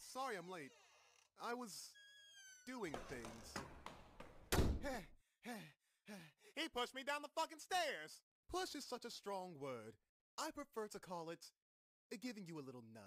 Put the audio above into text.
sorry I'm late. I was... doing things. he pushed me down the fucking stairs! Push is such a strong word. I prefer to call it... giving you a little nudge.